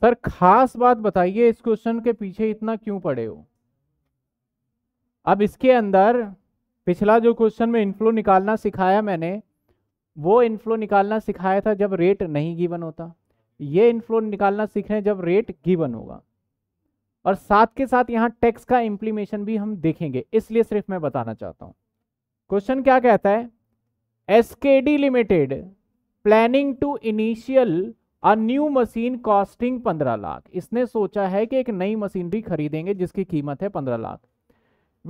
sir खास बात बताइए इस क्वेश्चन के पीछे इतना क्यों पड़े हो अब इसके अंदर पिछला जो क्वेश्चन में इनफ्लो निकालना सिखाया मैंने वो इनफ्लो निकालना सिखाया था जब रेट नहीं गिवन होता ये इनफ्लो निकालना सीख रहे जब रेट गिवन होगा और साथ के साथ यहाँ टैक्स का इम्प्लीमेशन भी हम देखेंगे इसलिए सिर्फ मैं बताना चाहता हूँ क्वेश्चन क्या कहता है SKD limited planning to initial a new machine costing पंद्रह लाख इसने सोचा है कि एक नई मशीनरी खरीदेंगे जिसकी कीमत है पंद्रह लाख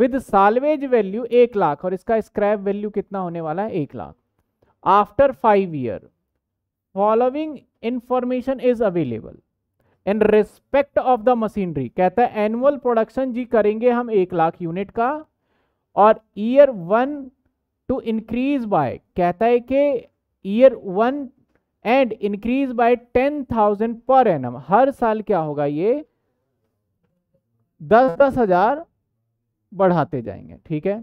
विद सालवेज वैल्यू एक लाख और इसका स्क्रैप वैल्यू कितना होने वाला है एक lakh after five year following information is available in respect of the machinery कहता है एनुअल प्रोडक्शन जी करेंगे हम एक लाख यूनिट का और year one two increase by कहता है कि year one and increase by ten thousand पर एन हर साल क्या होगा ये दस दस हजार बढ़ाते जाएंगे ठीक है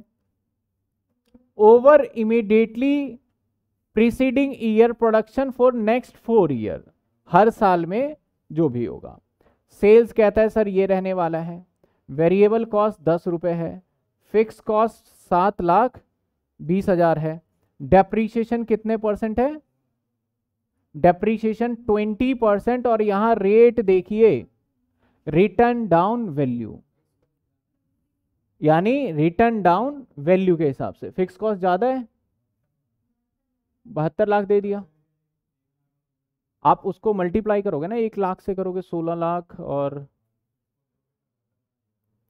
over immediately preceding year production for next four year हर साल में जो भी होगा सेल्स कहता है सर ये रहने वाला है वेरिएबल कॉस्ट दस रुपए है फिक्स कॉस्ट सात लाख बीस हजार है डेप्रीशिएशन कितने परसेंट है डेप्रीशिएशन 20 परसेंट और यहां रेट देखिए रिटर्न डाउन वैल्यू यानी रिटर्न डाउन वैल्यू के हिसाब से फिक्स कॉस्ट ज्यादा है बहत्तर लाख दे दिया आप उसको मल्टीप्लाई करोगे ना एक लाख से करोगे सोलह लाख और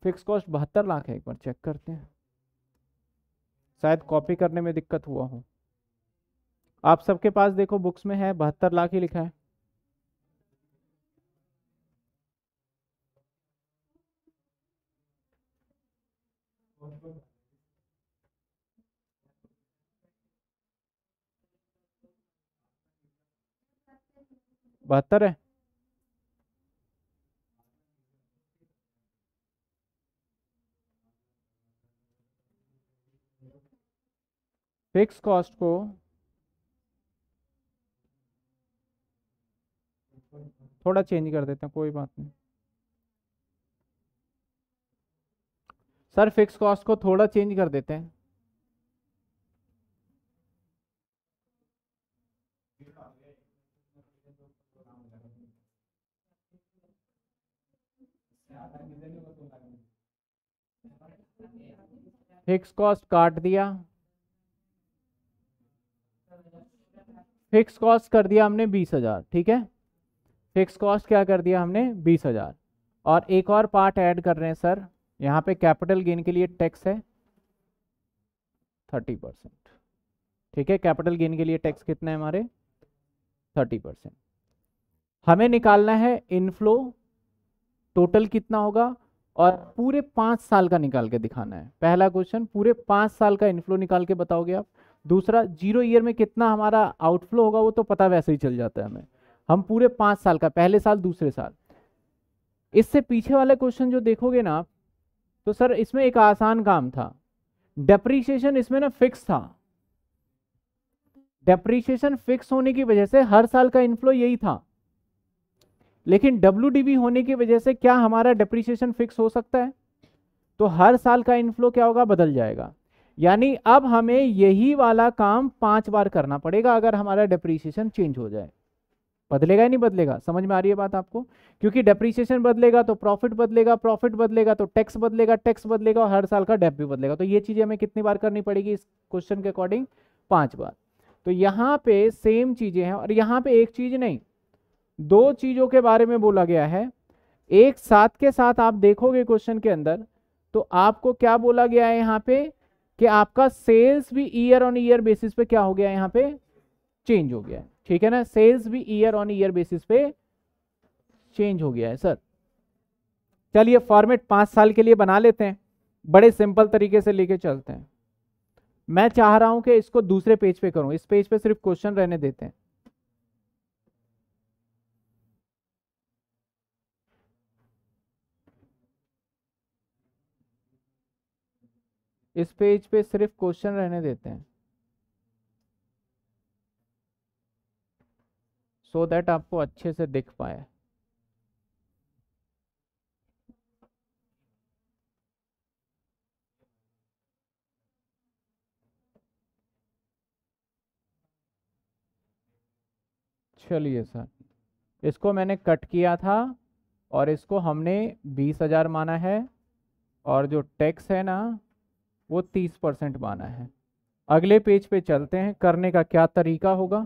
फिक्स कॉस्ट बहत्तर लाख है एक बार चेक करते हैं शायद कॉपी करने में दिक्कत हुआ हो आप सबके पास देखो बुक्स में है बहत्तर लाख ही लिखा है बहत्तर है फिक्स कॉस्ट को थोड़ा चेंज कर देते हैं कोई बात नहीं सर फिक्स कॉस्ट को थोड़ा चेंज कर देते हैं फिक्स कॉस्ट काट दिया फिक्स कॉस्ट कर दिया हमने बीस हज़ार ठीक है फिक्स कॉस्ट क्या कर दिया हमने बीस हज़ार और एक और पार्ट ऐड कर रहे हैं सर यहाँ पे कैपिटल गेन के लिए टैक्स है थर्टी परसेंट ठीक है कैपिटल गेन के लिए टैक्स कितना है हमारे थर्टी परसेंट हमें निकालना है इनफ्लो टोटल कितना होगा और पूरे पांच साल का निकाल के दिखाना है पहला क्वेश्चन पूरे पांच साल का इनफ्लो निकाल के बताओगे आप दूसरा जीरो ईयर में कितना हमारा आउटफ्लो होगा वो तो पता वैसे ही चल जाता है हमें हम पूरे पाँच साल का पहले साल दूसरे साल इससे पीछे वाले क्वेश्चन जो देखोगे ना आप तो सर इसमें एक आसान काम था डेप्रीशिएशन इसमें ना फिक्स था डेप्रीशिएशन फिक्स होने की वजह से हर साल का इनफ्लो यही था लेकिन डब्ल्यू होने की वजह से क्या हमारा डेप्रीशिएशन फिक्स हो सकता है तो हर साल का इनफ्लो क्या होगा बदल जाएगा यानी अब हमें यही वाला काम पांच बार करना पड़ेगा अगर हमारा डेप्रीसिएशन चेंज हो जाए बदलेगा या नहीं बदलेगा समझ में आ रही है बात आपको क्योंकि डेप्रीसिएशन बदलेगा तो प्रॉफिट बदलेगा प्रॉफिट बदलेगा तो टैक्स बदलेगा टैक्स बदलेगा और हर साल का डेप भी बदलेगा तो ये चीज़ें हमें कितनी बार करनी पड़ेगी इस क्वेश्चन के अकॉर्डिंग पांच बार तो यहाँ पे सेम चीज़ें हैं और यहाँ पे एक चीज़ नहीं दो चीज़ों के बारे में बोला गया है एक साथ के साथ आप देखोगे क्वेश्चन के अंदर तो आपको क्या बोला गया है यहाँ पे कि आपका सेल्स भी ईयर ऑन ईयर बेसिस पे क्या हो गया यहाँ पे चेंज हो गया है ठीक है ना सेल्स भी ईयर ऑन ईयर बेसिस पे चेंज हो गया है सर चलिए फॉर्मेट पांच साल के लिए बना लेते हैं बड़े सिंपल तरीके से लेके चलते हैं मैं चाह रहा हूं कि इसको दूसरे पेज पे करूं इस पेज पे सिर्फ क्वेश्चन रहने देते हैं इस पेज पे सिर्फ क्वेश्चन रहने देते हैं सो so दैट आपको अच्छे से दिख पाए चलिए सर इसको मैंने कट किया था और इसको हमने बीस हज़ार माना है और जो टैक्स है ना वो तीस परसेंट माना है अगले पेज पे चलते हैं करने का क्या तरीका होगा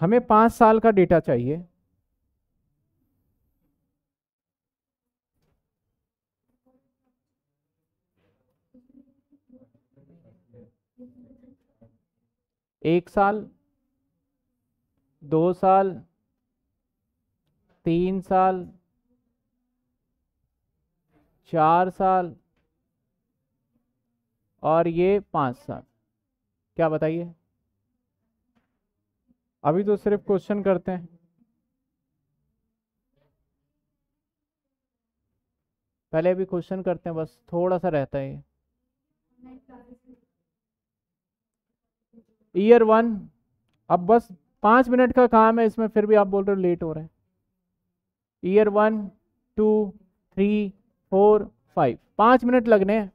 हमें पाँच साल का डेटा चाहिए एक साल दो साल तीन साल चार साल और ये पाँच साल क्या बताइए अभी तो सिर्फ क्वेश्चन करते हैं पहले अभी क्वेश्चन करते हैं बस थोड़ा सा रहता है ये ईयर वन अब बस पाँच मिनट का काम है इसमें फिर भी आप बोल रहे हो लेट हो रहे हैं year one two three four five पाँच मिनट लगने हैं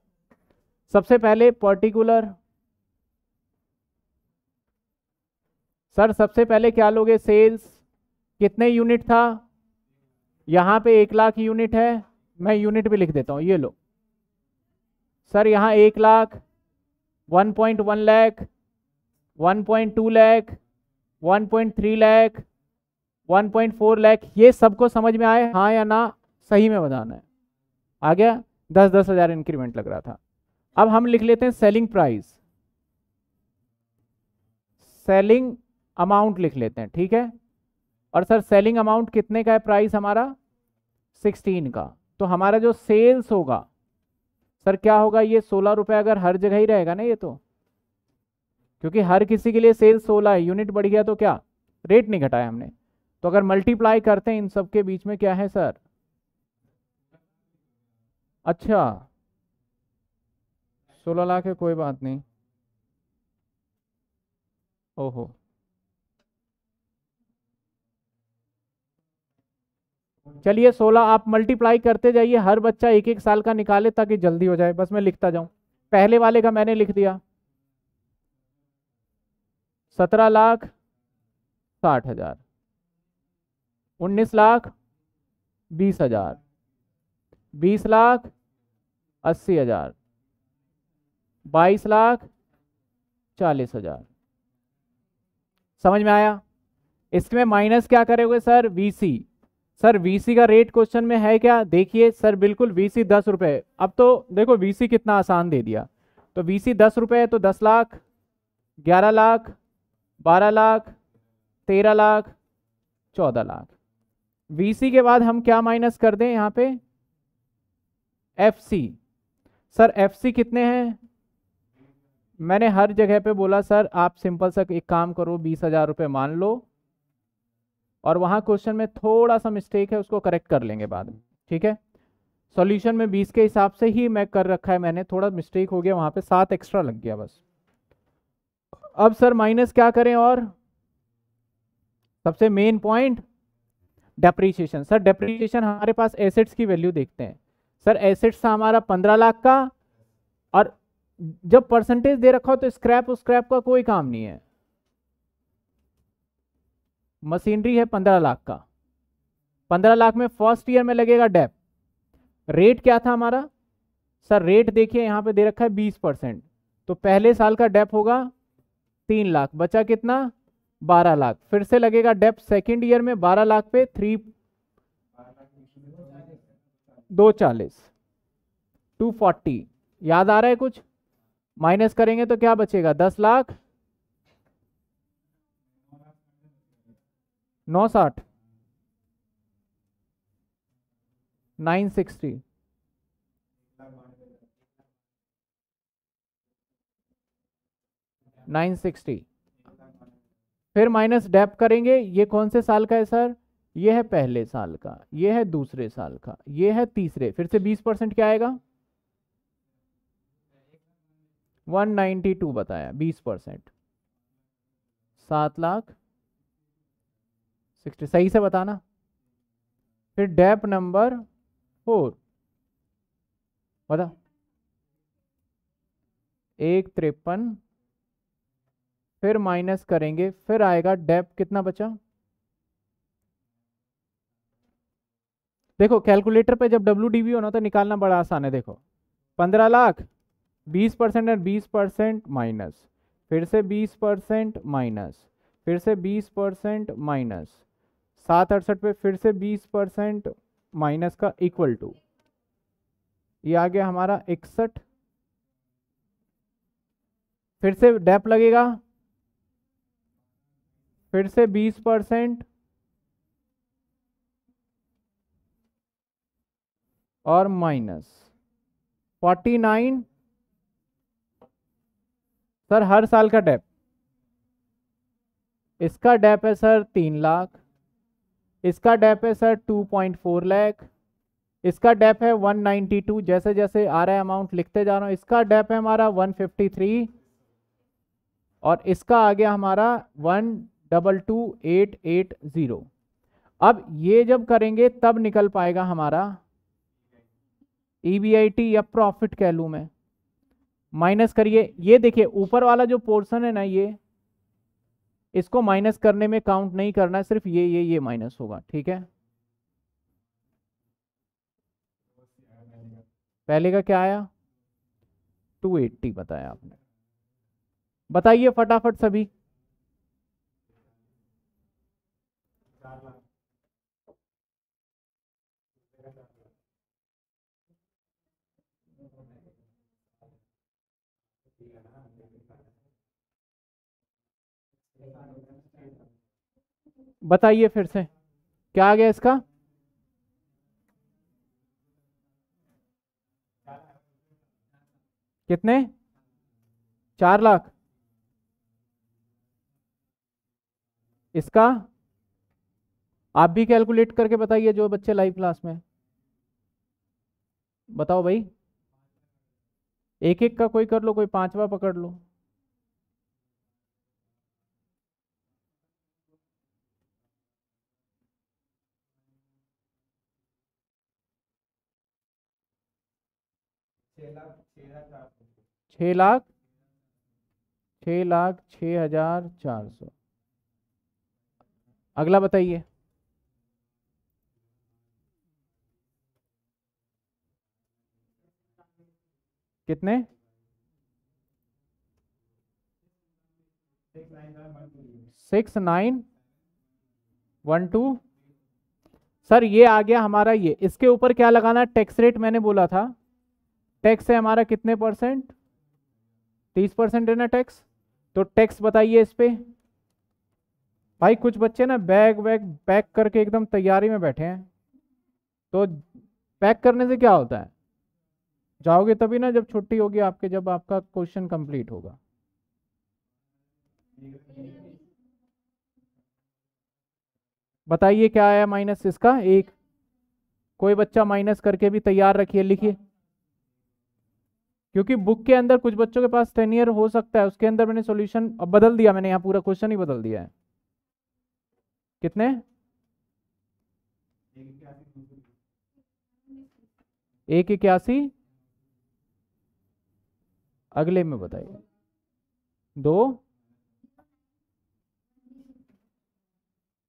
सबसे पहले पर्टिकुलर सर सबसे पहले क्या लोगे सेल्स कितने यूनिट था यहाँ पे एक लाख यूनिट है मैं यूनिट भी लिख देता हूँ ये लो सर यहाँ एक lakh one point one lakh 1.2 lakh 1.3 lakh 1.4 lakh ये सबको समझ में आए हाँ या ना सही में बताना है आ गया दस दस हज़ार इंक्रीमेंट लग रहा था अब हम लिख लेते हैं सेलिंग प्राइस सेलिंग अमाउंट लिख लेते हैं ठीक है और सर सेलिंग अमाउंट कितने का है प्राइस हमारा 16 का तो हमारा जो सेल्स होगा सर क्या होगा ये सोलह रुपये अगर हर जगह ही रहेगा ना ये तो क्योंकि हर किसी के लिए सेल्स सोलह है यूनिट बढ़ गया तो क्या रेट नहीं घटाया हमने तो अगर मल्टीप्लाई करते हैं इन सब के बीच में क्या है सर अच्छा सोलह लाख है कोई बात नहीं ओहो चलिए सोलह आप मल्टीप्लाई करते जाइए हर बच्चा एक एक साल का निकाले ताकि जल्दी हो जाए बस मैं लिखता जाऊं पहले वाले का मैंने लिख दिया सत्रह लाख साठ हजार उन्नीस लाख बीस हजार बीस लाख अस्सी हजार बाईस लाख चालीस हजार समझ में आया इसमें माइनस क्या करेंगे सर वीसी सर वीसी का रेट क्वेश्चन में है क्या देखिए सर बिल्कुल वीसी दस रुपये अब तो देखो वीसी कितना आसान दे दिया तो वीसी दस रुपये तो दस लाख ग्यारह लाख बारह लाख तेरह लाख चौदह लाख वीसी के बाद हम क्या माइनस कर दें यहाँ पे एफसी सर एफसी कितने हैं मैंने हर जगह पे बोला सर आप सिंपल सा एक काम करो बीस हजार रुपये मान लो और वहाँ क्वेश्चन में थोड़ा सा मिस्टेक है उसको करेक्ट कर लेंगे बाद में ठीक है सॉल्यूशन में बीस के हिसाब से ही मैं कर रखा है मैंने थोड़ा मिस्टेक हो गया वहाँ पे सात एक्स्ट्रा लग गया बस अब सर माइनस क्या करें और सबसे main point depreciation sir depreciation हमारे पास एसेट्स की वैल्यू देखते हैं सर एसेट्स था हमारा पंद्रह लाख का और जब परसेंटेज दे रखा हो तो स्क्रैप स्क्रैप का कोई काम नहीं है मशीनरी है पंद्रह लाख का पंद्रह लाख में फर्स्ट ईयर में लगेगा डेप रेट क्या था हमारा सर रेट देखिए यहां पे दे रखा है बीस परसेंट तो पहले साल का डेप होगा तीन लाख बचा कितना बारह लाख फिर से लगेगा डेप्थ सेकेंड ईयर में बारह लाख पे थ्री दो चालीस टू फोर्टी याद आ रहा है कुछ माइनस करेंगे तो क्या बचेगा दस लाख नौ साठ नाइन सिक्सटी 960 फिर माइनस डेप करेंगे ये कौन से साल का है सर ये है पहले साल का ये है दूसरे साल का ये है तीसरे फिर से 20 परसेंट क्या आएगा 192 बताया 20 परसेंट सात लाख सिक्सटी सही से बताना फिर डेप नंबर फोर बता एक तिरपन फिर माइनस करेंगे फिर आएगा डेप कितना बचा देखो कैलकुलेटर पे जब डब्ल्यू डी होना तो निकालना बड़ा आसान है देखो पंद्रह लाख बीस परसेंट और बीस परसेंट माइनस फिर से बीस परसेंट माइनस फिर से बीस परसेंट माइनस सात अड़सठ पे फिर से बीस परसेंट माइनस का इक्वल टू ये आ गया हमारा इकसठ फिर से डेप लगेगा फिर से बीस परसेंट और माइनस फोर्टी नाइन सर हर साल का डेप इसका डेप है सर तीन लाख इसका डेप है sir two point four lakh इसका डेप है वन नाइन्टी टू जैसे जैसे आ रहा है अमाउंट लिखते जा रहा हूँ इसका डेप है हमारा वन फिफ्टी थ्री और इसका आ गया हमारा one double two eight eight zero अब ये जब करेंगे तब निकल पाएगा हमारा ई e या प्रॉफिट कह लूँ मैं माइनस करिए ये देखिए ऊपर वाला जो पोर्शन है ना ये इसको माइनस करने में काउंट नहीं करना सिर्फ ये ये ये माइनस होगा ठीक है पहले का क्या आया 280 बताया आपने बताइए फटाफट सभी बताइए फिर से क्या आ गया इसका कितने चार लाख इसका आप भी कैलकुलेट करके बताइए जो बच्चे लाइव क्लास में बताओ भाई एक एक का कोई कर लो कोई पांचवा पकड़ लो छ लाख छ लाख छ हजार चार सौ अगला बताइए कितने six nine one two sir ये आ गया हमारा ये इसके ऊपर क्या लगाना टैक्स रेट मैंने बोला था टैक्स है हमारा कितने परसेंट तीस परसेंट है ना टैक्स तो टैक्स बताइए इस पर भाई कुछ बच्चे ना बैग वैग पैक करके एकदम तैयारी में बैठे हैं तो पैक करने से क्या होता है जाओगे तभी ना जब छुट्टी होगी आपके जब आपका क्वेश्चन कंप्लीट होगा बताइए क्या आया माइनस इसका एक कोई बच्चा माइनस करके भी तैयार रखिए लिखिए क्योंकि बुक के अंदर कुछ बच्चों के पास टेन ईयर हो सकता है उसके अंदर मैंने सॉल्यूशन अब बदल दिया मैंने यहाँ पूरा क्वेश्चन ही बदल दिया है कितने एक इक्यासी अगले में बताइए दो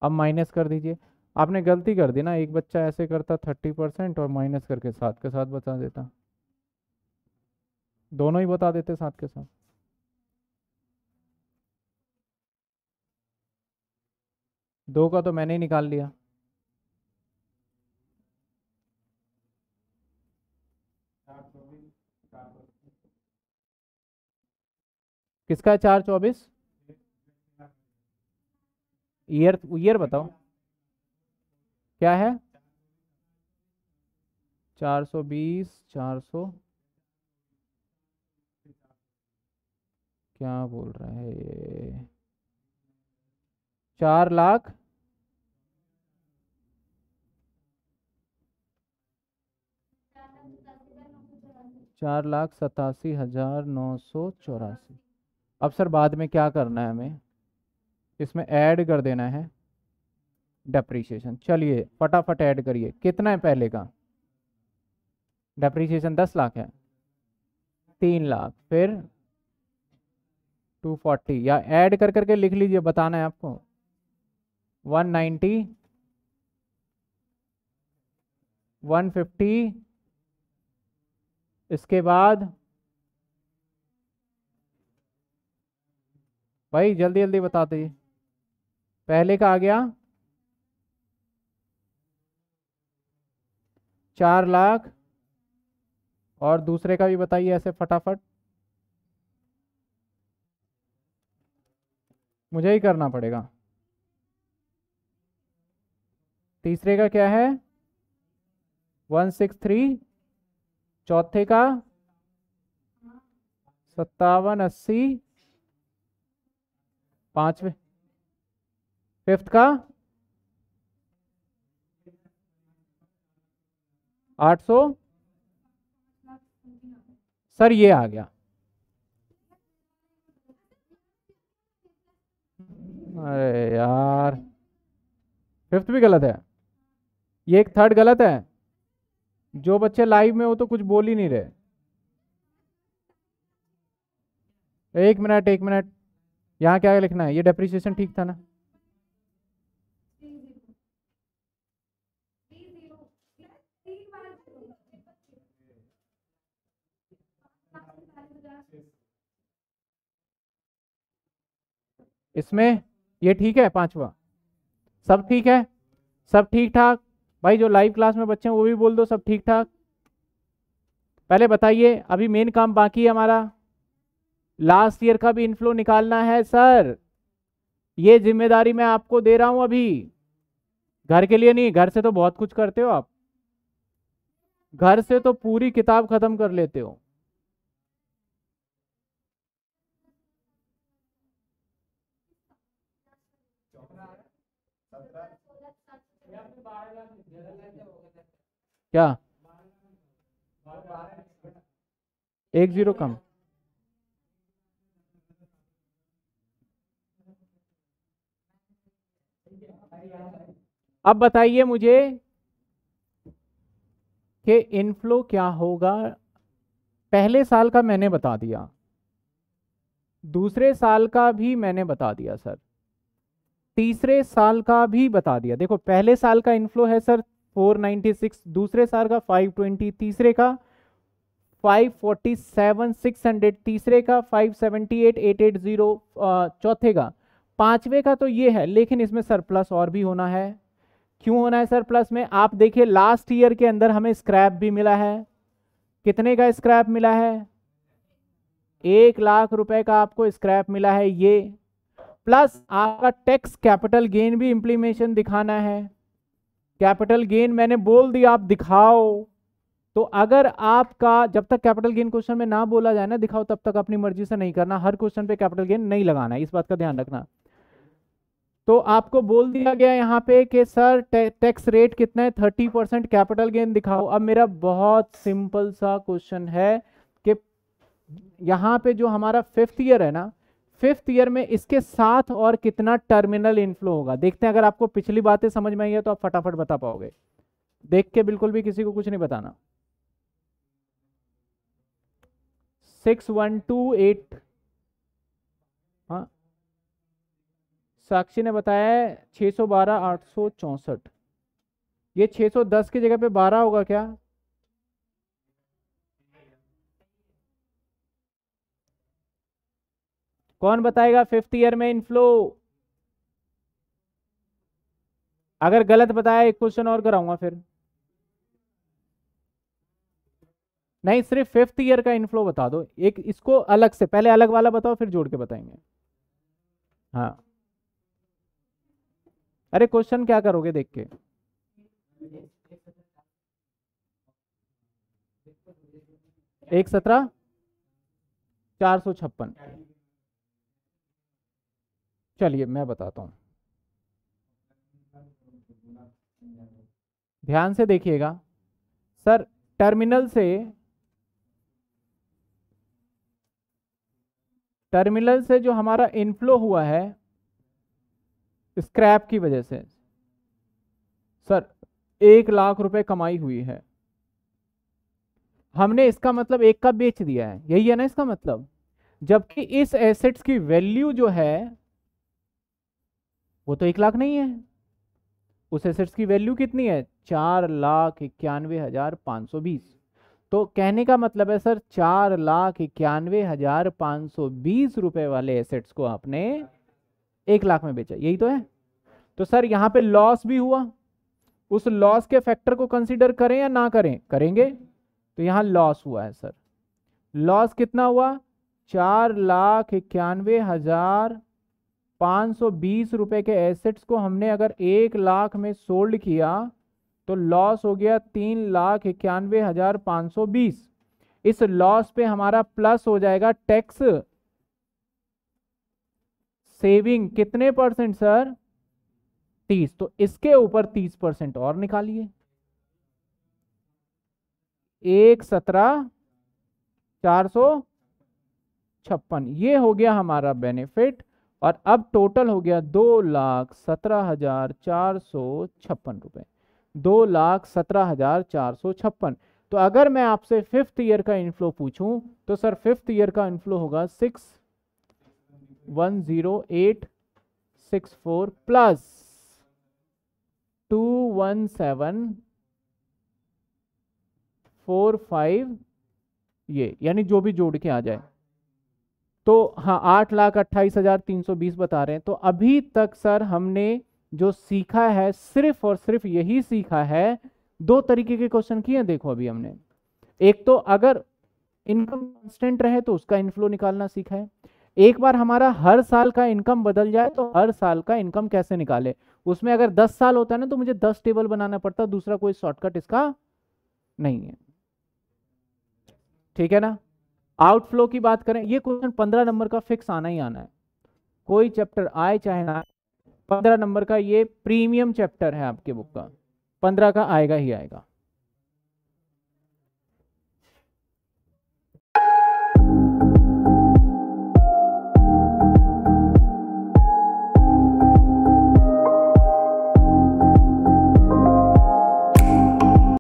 अब माइनस कर दीजिए आपने गलती कर दी ना एक बच्चा ऐसे करता थर्टी परसेंट और माइनस करके साथ के साथ बता देता दोनों ही बता देते साथ के साथ दो का तो मैंने ही निकाल लिया किसका है चार चौबीस ईयर ईयर बताओ क्या है चार सौ बीस चार सौ क्या बोल रहा है ये चार लाख चार लाख सतासी हजार नौ सौ चौरासी अब सर बाद में क्या करना है हमें इसमें ऐड कर देना है डेप्रीशिएशन चलिए फटाफट ऐड करिए कितना है पहले का डेप्रीशिएशन दस लाख है तीन लाख फिर टू फोर्टी या ऐड कर करके लिख लीजिए बताना है आपको वन नाइन्टी वन फिफ्टी इसके बाद भाई जल्दी जल्दी बताते पहले का आ गया चार लाख और दूसरे का भी बताइए ऐसे फटाफट मुझे ही करना पड़ेगा तीसरे का क्या है वन सिक्स थ्री चौथे का सत्तावन अस्सी पांचवे फिफ्थ का आठ सौ सर ये आ गया अरे यार फिफ्थ भी गलत है ये एक थर्ड गलत है जो बच्चे लाइव में हो तो कुछ बोल ही नहीं रहे एक मिनट एक मिनट यहाँ क्या लिखना है ये डेप्रिसिएशन ठीक था ना इसमें ये ठीक है पांचवा सब ठीक है सब ठीक ठाक भाई जो लाइव क्लास में बच्चे हैं वो भी बोल दो सब ठीक ठाक पहले बताइए अभी मेन काम बाकी है हमारा लास्ट ईयर का भी इनफ्लो निकालना है सर ये जिम्मेदारी मैं आपको दे रहा हूं अभी घर के लिए नहीं घर से तो बहुत कुछ करते हो आप घर से तो पूरी किताब खत्म कर लेते हो क्या एक जीरो कम अब बताइए मुझे कि इनफ्लो क्या होगा पहले साल का मैंने बता दिया दूसरे साल का भी मैंने बता दिया सर तीसरे साल का भी बता दिया देखो पहले साल का इनफ्लो है सर 496 दूसरे साल का 520 तीसरे का 547 600 तीसरे का 578 880 चौथे का पांचवे का तो ये है लेकिन इसमें सरप्लस और भी होना है क्यों होना है सर प्लस में आप देखिए लास्ट ईयर के अंदर हमें स्क्रैप भी मिला है कितने का स्क्रैप मिला है एक लाख रुपए का आपको स्क्रैप मिला है ये प्लस आपका टैक्स कैपिटल गेन भी इम्प्लीमेशन दिखाना है कैपिटल गेन मैंने बोल दिया आप दिखाओ तो अगर आपका जब तक कैपिटल गेन क्वेश्चन में ना बोला जाए ना दिखाओ तब तक अपनी मर्जी से नहीं करना हर क्वेश्चन पे कैपिटल गेन नहीं लगाना इस बात का ध्यान रखना तो आपको बोल दिया गया यहाँ पे कि सर टैक्स ते, रेट कितना है थर्टी परसेंट कैपिटल गेन दिखाओ अब मेरा बहुत सिंपल सा क्वेश्चन है कि यहाँ पे जो हमारा फिफ्थ ईयर है ना फिफ्थ ईयर में इसके साथ और कितना टर्मिनल इनफ्लो होगा देखते हैं अगर आपको पिछली बातें समझ में आई है तो आप फटाफट बता पाओगे देख के बिल्कुल भी किसी को कुछ नहीं बताना six one two eight Sakshi ने बताया छः सौ बारह आठ सौ चौंसठ ये छः सौ दस की जगह पे बारह होगा क्या कौन बताएगा फिफ्थ ईयर में इनफ्लो अगर गलत बताया एक क्वेश्चन और कराऊंगा फिर नहीं सिर्फ फिफ्थ ईयर का इनफ्लो बता दो एक इसको अलग से पहले अलग वाला बताओ फिर जोड़ के बताएंगे हाँ अरे क्वेश्चन क्या करोगे देख के एक सत्रह चार सौ छप्पन चलिए मैं बताता हूं ध्यान से देखिएगा सर टर्मिनल से टर्मिनल से जो हमारा इनफ्लो हुआ है स्क्रैप की वजह से सर एक लाख रुपए कमाई हुई है हमने इसका मतलब एक का बेच दिया है यही है ना इसका मतलब जबकि इस एसेट्स की वैल्यू जो है वो तो एक लाख नहीं है उस एसेट्स की वैल्यू कितनी है चार लाख इक्यानवे हजार पाँच सौ बीस तो कहने का मतलब है सर चार लाख इक्यानवे हजार पाँच सौ बीस रुपए वाले एसेट्स को आपने एक लाख में बेचा यही तो है तो सर यहाँ पे लॉस भी हुआ उस लॉस के फैक्टर को कंसिडर करें या ना करें करेंगे तो यहाँ लॉस हुआ है सर लॉस कितना हुआ चार लाख इक्यानवे हजार पाँच सौ बीस रुपये के एसेट्स को हमने अगर एक लाख में सोल्ड किया तो लॉस हो गया तीन लाख इक्यानवे हजार पाँच सौ बीस इस लॉस पे हमारा प्लस हो जाएगा टैक्स सेविंग कितने परसेंट सर तीस तो इसके ऊपर तीस परसेंट और निकालिए एक सत्रह चार सौ छप्पन ये हो गया हमारा बेनिफिट और अब टोटल हो गया दो लाख सत्रह हजार चार सौ छप्पन रुपए दो लाख सत्रह हजार चार सौ छप्पन तो अगर मैं आपसे फिफ्थ ईयर का इनफ्लो पूछूं तो सर फिफ्थ ईयर का इनफ्लो होगा six one zero eight six four plus two one seven four five ये यानी जो भी जोड़ के आ जाए तो हाँ आठ लाख अट्ठाईस हज़ार तीन सौ बीस बता रहे हैं तो अभी तक सर हमने जो सीखा है सिर्फ और सिर्फ यही सीखा है दो तरीके के क्वेश्चन किए देखो अभी हमने एक तो अगर इनकम कांस्टेंट रहे तो उसका इनफ्लो निकालना सीखा है एक बार हमारा हर साल का इनकम बदल जाए तो हर साल का इनकम कैसे निकाले उसमें अगर दस साल होता है ना तो मुझे दस टेबल बनाना पड़ता दूसरा कोई शॉर्टकट इसका नहीं है ठीक है ना आउटफ्लो की बात करें ये क्वेश्चन पंद्रह नंबर का फिक्स आना ही आना है कोई चैप्टर आए चाहे ना पंद्रह नंबर का ये प्रीमियम चैप्टर है आपके बुक का पंद्रह का आएगा ही आएगा